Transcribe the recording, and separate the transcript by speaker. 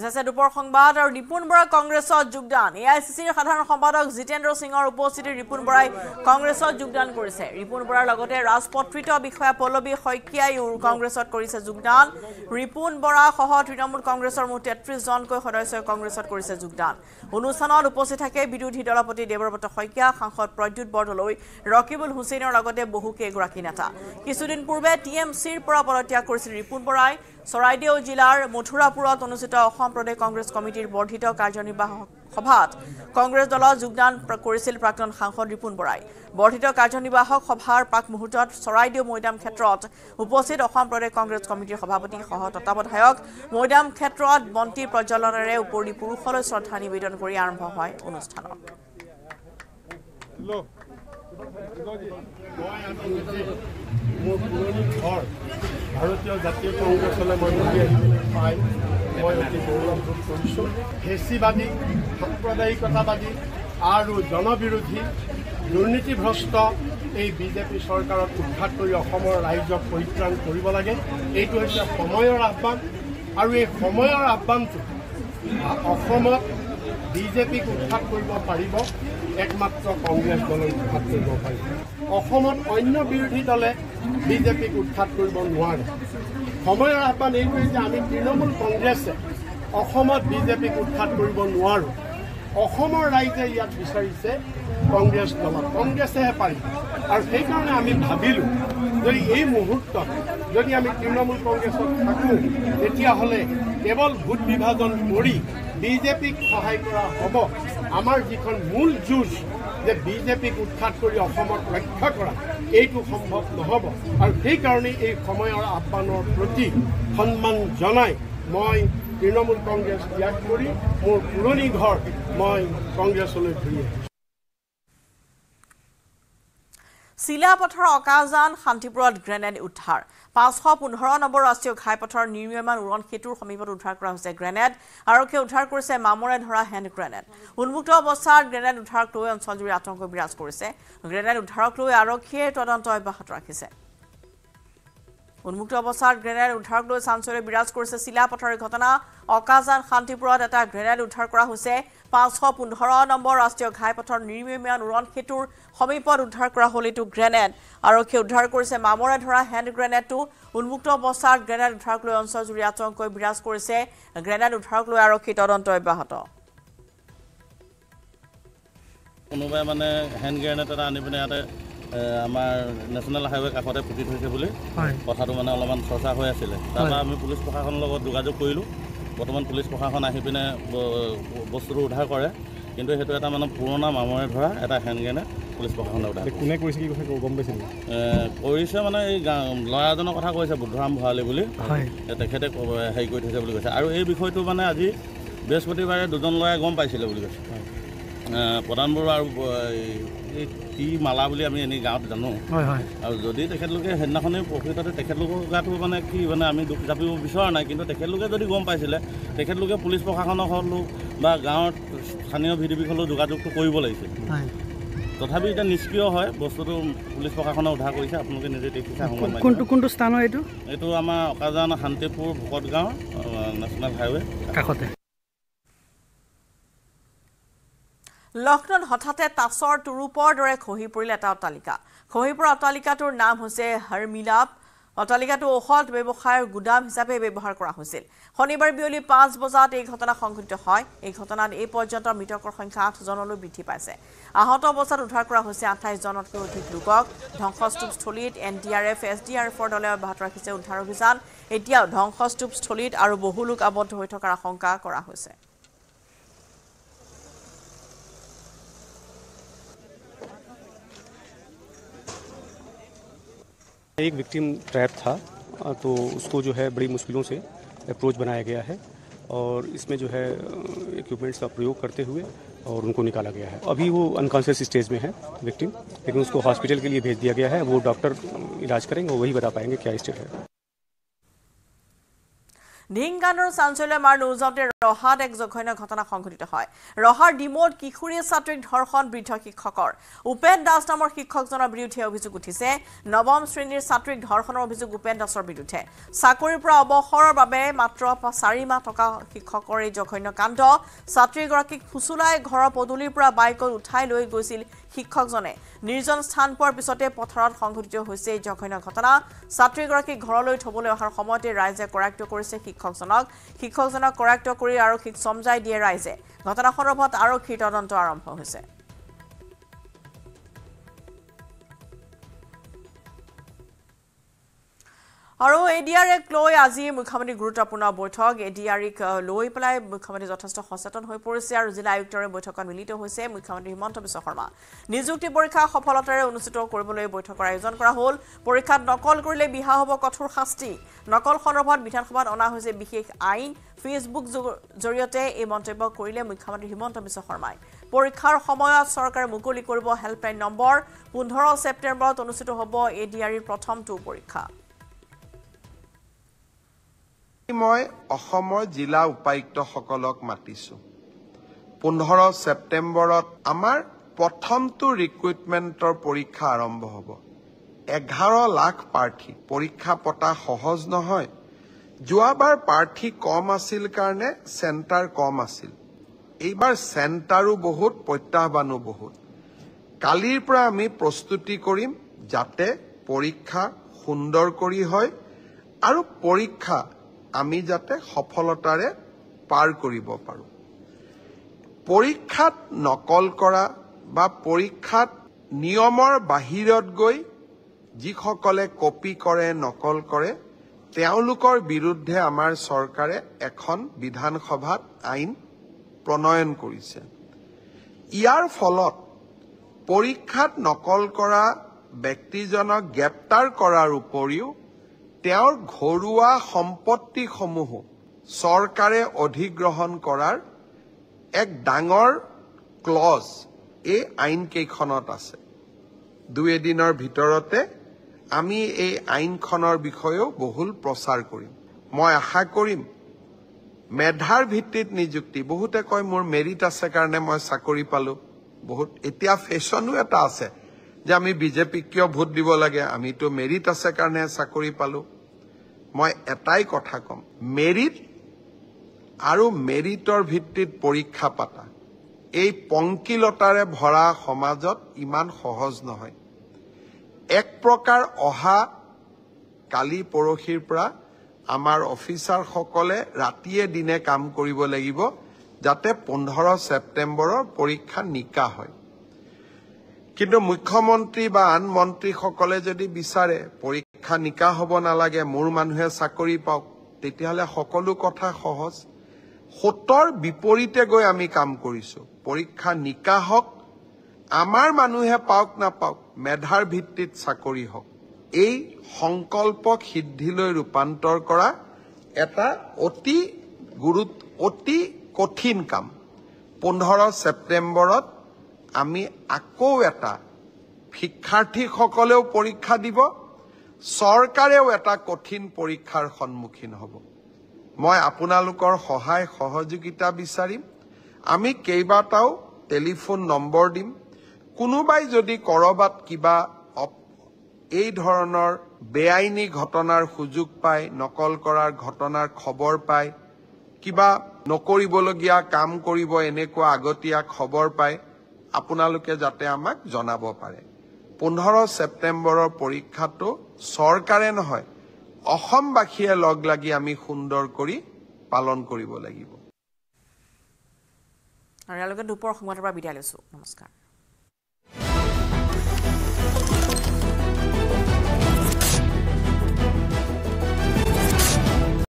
Speaker 1: বিশেষে দুপৰ সংবাদ আৰু নিপুণ বৰা কংগ্ৰেছত যোগদান এ আই চি চিৰ সাধাৰণ সম্পাদক জিতেন্দ্ৰ সিঙৰ উপস্থিতিত ৰিপুণ বৰাই কংগ্ৰেছত যোগদান কৰিছে ৰিপুণ বৰাৰ লগতে ৰাজপত্ৰিত বিষয়া পল্লৱী শইকীয়াই কংগ্ৰেছত কৰিছে যোগদান ৰিপুণ বৰাসহ তৃণমূল কংগ্ৰেছৰ মুঠ তেত্ৰিছজনকৈ সদস্যই কংগ্ৰেছত কৰিছে যোগদান অনুষ্ঠানত উপস্থিত থাকে বিৰোধী দলপতি দেৱব্ৰত শইকীয়া সাংসদ প্ৰদ্যুৎ বৰদলৈ ৰকিবুল হুছেইনৰ লগতে বহুকেইগৰাকী নেতা কিছুদিন পূৰ্বে টি এম চিৰ পৰা পদত্যাগ কৰিছিল ৰিপুণ বৰাই চৰাইদেউ জিলাৰ মথুৰাপুৰত অনুষ্ঠিত অসম প্ৰদেশ কংগ্ৰেছ কমিটিৰ বৰ্ধিত কাৰ্যনিৰ্বাহক সভাত কংগ্ৰেছ দলত যোগদান কৰিছিল প্ৰাক্তন সাংসদ ৰিপুণ বৰাই বৰ্ধিত কাৰ্যনিৰ্বাহক সভাৰ প্ৰাক মুহূৰ্তত চৰাইদেউ মৈদাম ক্ষেত্ৰত উপস্থিত অসম প্ৰদেশ কংগ্ৰেছ কমিটিৰ সভাপতি সহ তত্বাৱধায়ক মৈদাম ক্ষেত্ৰত বন্তি প্ৰজ্বলনেৰে উপৰি পুৰুষলৈ শ্ৰদ্ধা নিবেদন কৰি আৰম্ভ হয় অনুষ্ঠানত
Speaker 2: ভাৰতীয় জাতীয় কংগ্ৰেছলৈ মই উঠি আহিবলৈ পাই মই অতি গৌৰৱবোধ কৰিছোঁ ফেচিবাদী সাম্প্ৰদায়িকতাবাদী আৰু জনবিৰোধী দুৰ্নীতিভ্ৰষ্ট এই বিজেপি চৰকাৰক উদ্ধাৰ কৰি অসমৰ ৰাইজক পৰিত্ৰাণ কৰিব লাগে এইটো হৈছে সময়ৰ আহ্বান আৰু এই সময়ৰ আহ্বানটো অসমত বিজেপিক উৎখাত কৰিব পাৰিব একমাত্ৰ কংগ্ৰেছ দলে উৎখাত কৰিব পাৰিব অসমত অন্য বিৰোধী দলে বিজেপিক উৎখাত কৰিব নোৱাৰে সময়ৰ আহ্বান এইটোৱে যে আমি তৃণমূল কংগ্ৰেছে অসমত বিজেপিক উৎখাত কৰিব নোৱাৰোঁ অসমৰ ৰাইজে ইয়াত বিচাৰিছে কংগ্ৰেছ দলত কংগ্ৰেছেহে পাৰিব আৰু সেইকাৰণে আমি ভাবিলোঁ যদি এই মুহূৰ্তত যদি আমি তৃণমূল কংগ্ৰেছত থাকোঁ তেতিয়াহ'লে কেৱল ভোট বিভাজন কৰি বিজেপিক সহায় কৰা হ'ব আমাৰ যিখন মূল যুঁজ যে বিজেপিক উৎখাত কৰি অসমক ৰক্ষা কৰা এইটো সম্ভৱ নহ'ব আৰু সেইকাৰণেই এই সময়ৰ আহ্বানৰ প্ৰতি সন্মান জনাই মই তৃণমূল কংগ্ৰেছ ত্যাগ কৰি মোৰ পুৰণি ঘৰ মই কংগ্ৰেছলৈ ঘূৰি আহিম
Speaker 1: চিলাপথৰ অকাজান শান্তিপুৰত গ্ৰেনেড উদ্ধাৰ পাঁচশ পোন্ধৰ নম্বৰ ৰাষ্ট্ৰীয় ঘাইপথৰ নিৰ্মীয়মান উৰণ সেতুৰ সমীপত উদ্ধাৰ কৰা হৈছে গ্ৰেনেড আৰক্ষীয়ে উদ্ধাৰ কৰিছে মামৰে ধৰা হেণ্ড গ্ৰেনেড উন্মুক্ত অৱস্থাত গ্ৰেনেড উদ্ধাৰক লৈ অঞ্চলজুৰি আতংক বিৰাজ কৰিছে গ্ৰেনেড উদ্ধাৰক লৈ আৰক্ষীয়ে তদন্ত অব্যাহত ৰাখিছে উন্মুক্ত অৱস্থাত গ্ৰেনেড উদ্ধাৰক লৈ চাঞ্চলে বিৰাজ কৰিছে চিলাপথৰ ঘটনা অকাজান শান্তিপুৰত এটা গ্ৰেনেড উদ্ধাৰ কৰা হৈছে পাঁচশ পোন্ধৰ নম্বৰ ৰাষ্ট্ৰীয় ঘাইপথৰ নিৰ্মীয়ান উৰণ সেতুৰ সমীপত উদ্ধাৰ কৰা হ'ল এইটো গ্ৰেনেড আৰক্ষীয়ে উদ্ধাৰ কৰিছে মামৰে ধৰা হেণ্ড গ্ৰেনেডটো উন্মুক্ত অৱস্থাত গ্ৰেনেড উদ্ধাৰক লৈ অঞ্চলজুৰি আতংকই বিৰাজ কৰিছে গ্ৰেনেড উদ্ধাৰক লৈ আৰক্ষী তদন্ত অব্যাহত
Speaker 3: কোনোবাই মানে হেণ্ড গ্ৰেনেড এটা আনি পিনে আমাৰ নেশ্যনেল হাইৱে কাষতে পুতি থৈছে বুলি কথাটো মানে অলপমান চৰ্চা হৈ আছিলে তাৰপৰা আমি পুলিচ প্ৰশাসনৰ লগত যোগাযোগ কৰিলোঁ বৰ্তমান পুলিচ প্ৰশাসন আহি পিনে বস্তুটো উদ্ধাৰ কৰে কিন্তু সেইটো এটা মানে পুৰণা মামৰে ধৰা এটা হেণ্ডগ্ৰেনে পুলিচ প্ৰশাসনে উদ্ধাৰ কোনে কৰিছে কি কথা গম পাইছিল কৰিছে মানে এই ল'ৰা এজনৰ কথা কৈছে বুদ্ধৰাম ভৰালী বুলি তেখেতে হেৰি কৰি থৈছে বুলি কৈছে আৰু এই বিষয়টো মানে আজি বৃহস্পতিবাৰে দুজন ল'ৰাই গম পাইছিলে বুলি কৈছে প্ৰধান বৰুৱা আৰু এই কি মালা বুলি আমি এনেই গাঁৱত জানো হয় হয় আৰু যদি তেখেতলোকে সেইদিনাখনেই প্ৰকৃততে তেখেতলোকৰ গাটো মানে কি মানে আমি দুখ জাপিব বিচৰা নাই কিন্তু তেখেতলোকে যদি গম পাইছিলে তেখেতলোকে পুলিচ প্ৰশাসনক হ'লেও বা গাঁৱত স্থানীয় ভি ডি পিক হ'লেও যোগাযোগটো কৰিব লাগিছিল তথাপি এতিয়া নিষ্ক্ৰিয় হয় বস্তুটো পুলিচ প্ৰশাসনে উদ্ধাৰ কৰিছে আপোনালোকে নিজে দেখিছে কোনটো কোনটো স্থান হয় এইটো এইটো আমাৰ অকাজান শান্তিপুৰ ভকত গাঁৱৰ নেশ্যনেল হাইৱে কাষতে
Speaker 1: লক্ষ্ণণ হঠাতে তাঁচৰ টুৰুপৰ দৰে খহি পৰিল এটা অট্টালিকা খহি পৰা অট্টালিকাটোৰ নাম হৈছে হাৰ্মিলাপ অট্টালিকাটো ঔষধ ব্যৱসায়ৰ গুদাম হিচাপে ব্যৱহাৰ কৰা হৈছিল শনিবাৰ বিয়লি পাঁচ বজাত এই ঘটনা সংঘটিত হয় এই ঘটনাত এই পৰ্যন্ত মৃতকৰ সংখ্যা আঠজনলৈ বৃদ্ধি পাইছে আহত অৱস্থাত উদ্ধাৰ কৰা হৈছে আঠাইছজনতকৈ অধিক লোকক ধ্বংসস্তূপস্থলীত N D R F S D R এফৰ দলে অব্যাহত ৰাখিছে উদ্ধাৰ অভিযান এতিয়াও ধ্বংসস্তূপস্থলীত আৰু বহু লোক আবদ্ধ হৈ থকাৰ আশংকা কৰা হৈছে
Speaker 3: एक विक्टिम ट्रैप था तो उसको जो है बड़ी मुश्किलों से अप्रोच बनाया गया है और इसमें जो है इक्विपमेंट्स का प्रयोग करते हुए और उनको निकाला गया है अभी वो अनकॉन्शियस स्टेज में है विक्टिम लेकिन उसको हॉस्पिटल के लिए भेज दिया गया है वो डॉक्टर इलाज करेंगे वही बता पाएंगे क्या स्टेट है
Speaker 1: ঢিংগানোর চাঞ্চল্যমার নিউজতে ৰহাত এক জঘন্য ঘটনা সংঘটিত হয় ৰহাৰ ডিমৌত কিশোৰী ছাত্ৰীক ধৰ্ষণ বৃদ্ধ শিক্ষকৰ উপেন দাস নামৰ শিক্ষকজনৰ বিৰুদ্ধে অভিযোগ উঠিছে নৱম শ্ৰেণীৰ ছাত্ৰীক ধৰ্ষণৰ অভিযোগ উপেন দাসৰ বিৰুদ্ধে চাকৰিৰ পৰা অৱসৰৰ বাবে মাত্ৰ চাৰিমাহ থকা শিক্ষকৰ এই জঘন্য কাণ্ড ছাত্ৰীগৰাকীক ফুচুলাই ঘৰৰ পদূলিৰ পৰা বাইকত উঠাই লৈ গৈছিল শিক্ষকজনে নিৰ্জন স্থান পোৱাৰ পিছতে পথাৰত সংঘটিত হৈছে এই জঘন্য ঘটনা ছাত্ৰীগৰাকীক ঘৰলৈ থবলৈ অহাৰ সময়তে ৰাইজে কৰায়ত্ব কৰিছে শিক্ষকজনক শিক্ষকজনক কৰায়ত্ব কৰি ধুবুৰী আৰক্ষীক চমজাই দিয়ে ৰাইজে ঘটনা সন্দৰ্ভত আৰক্ষীৰ তদন্ত আৰম্ভ হৈছে আৰু এ ডি আৰ এক লৈ আজি মুখ্যমন্ত্ৰী গুৰুত্বপূৰ্ণ বৈঠক এ ডি আৰ ইক লৈ পেলাই মুখ্যমন্ত্ৰী যথেষ্ট সচেতন হৈ পৰিছে আৰু জিলা আয়ুক্তৰে বৈঠকত মিলিত হৈছে মুখ্যমন্ত্ৰী হিমন্ত বিশ্ব শৰ্মা নিযুক্তি পৰীক্ষা সফলতাৰে অনুষ্ঠিত কৰিবলৈ বৈঠকৰ আয়োজন কৰা হ'ল পৰীক্ষাত নকল কৰিলে বিহা হ'ব কঠোৰ শাস্তি নকল সন্দৰ্ভত বিধানসভাত অনা হৈছে বিশেষ আইন ফেচবুক জৰিয়তে এই মন্তব্য কৰিলে মুখ্যমন্ত্ৰী হিমন্ত বিশ্ব শৰ্মাই পৰীক্ষাৰ সময়ত চৰকাৰে মুকলি কৰিব হেল্পলাইন নম্বৰ পোন্ধৰ ছেপ্তেম্বৰত অনুষ্ঠিত হ'ব এ ডি আৰ ইৰ প্ৰথমটো পৰীক্ষা
Speaker 4: মই অসমৰ জিলা উপায়ুক্তসকলক মাতিছো পোন্ধৰ ছেপ্টেম্বৰত আমাৰ প্ৰথমটো ৰিক্ৰুইটমেণ্টৰ পৰীক্ষা আৰম্ভ হ'ব এঘাৰ লাখ প্ৰাৰ্থী পৰীক্ষা পতা সহজ নহয় যোৱাবাৰ প্ৰাৰ্থী কম আছিল কাৰণে চেণ্টাৰ কম আছিল এইবাৰ চেণ্টাৰো বহুত প্ৰত্যাহ্বানো বহুত কালিৰ পৰা আমি প্ৰস্তুতি কৰিম যাতে পৰীক্ষা সুন্দৰ কৰি হয় আৰু পৰীক্ষা আমি যাতে সফলতাৰে পাৰ কৰিব পাৰোঁ পৰীক্ষাত নকল কৰা বা পৰীক্ষাত নিয়মৰ বাহিৰত গৈ যিসকলে কপি কৰে নকল কৰে তেওঁলোকৰ বিৰুদ্ধে আমাৰ চৰকাৰে এখন বিধানসভাত আইন প্ৰণয়ন কৰিছে ইয়াৰ ফলত পৰীক্ষাত নকল কৰা ব্যক্তিজনক গ্ৰেপ্তাৰ কৰাৰ উপৰিও তেওঁৰ ঘৰুৱা সম্পত্তিসমূহো চৰকাৰে অধিগ্ৰহণ কৰাৰ এক ডাঙৰ ক্লজ এই আইনকেইখনত আছে দুই এদিনৰ ভিতৰতে আমি এই আইনখনৰ বিষয়েও বহুল প্ৰচাৰ কৰিম মই আশা কৰিম মেধাৰ ভিত্তিত নিযুক্তি বহুতে কয় মোৰ মেৰিট আছে কাৰণে মই চাকৰি পালোঁ বহুত এতিয়া ফেশ্বনো এটা আছে যে আমি বিজেপিক কিয় ভোট দিব লাগে আমিতো মেৰিট আছে কাৰণে চাকৰি পালো মই এটাই কথা কম মেৰিট আৰু মেৰিটৰ ভিত্তিত পৰীক্ষা পাতা এই পংকিলতাৰে ভৰা সমাজত ইমান সহজ নহয় এক প্ৰকাৰ অহা কালি পৰহিৰ পৰা আমাৰ অফিচাৰসকলে ৰাতিয়ে দিনে কাম কৰিব লাগিব যাতে পোন্ধৰ ছেপ্তেম্বৰৰ পৰীক্ষা নিকা হয় কিন্তু মুখ্যমন্ত্ৰী বা আন মন্ত্ৰীসকলে যদি বিচাৰে পৰীক্ষা নিকা হব নালাগে মোৰ মানুহে চাকৰি পাওক তেতিয়াহলে সকলো কথা সহজ সোতৰ বিপৰীতে গৈ আমি কাম কৰিছো পৰীক্ষা নিকা হওক আমাৰ মানুহে পাওক নাপাওক মেধাৰ ভিত্তিত চাকৰি হওক এই সংকল্পক সিদ্ধিলৈ ৰূপান্তৰ কৰা এটা অতি গুৰুত্ব অতি কঠিন কাম পোন্ধৰ ছেপ্তেম্বৰত আমি আকৌ এটা শিক্ষাৰ্থীসকলেও পৰীক্ষা দিব চৰকাৰেও এটা কঠিন পৰীক্ষাৰ সন্মুখীন হ'ব মই আপোনালোকৰ সহায় সহযোগিতা বিচাৰিম আমি কেইবাটাও টেলিফোন নম্বৰ দিম কোনোবাই যদি ক'ৰবাত কিবা এই ধৰণৰ বেআইনী ঘটনাৰ সুযোগ পায় নকল কৰাৰ ঘটনাৰ খবৰ পায় কিবা নকৰিবলগীয়া কাম কৰিব এনেকুৱা আগতীয়া খবৰ পায় আপোনালোকে যাতে আমাক জনাব পাৰে পোন্ধৰ ছেপ্টেম্বৰৰ পৰীক্ষাটো চৰকাৰে নহয় অসমবাসীয়ে লগ লাগি আমি সুন্দৰ কৰি পালন কৰিব লাগিব
Speaker 1: আৰু ইয়ালৈকে দুপৰ সময়ৰ পৰা বিদায় লৈছোঁ নমস্কাৰ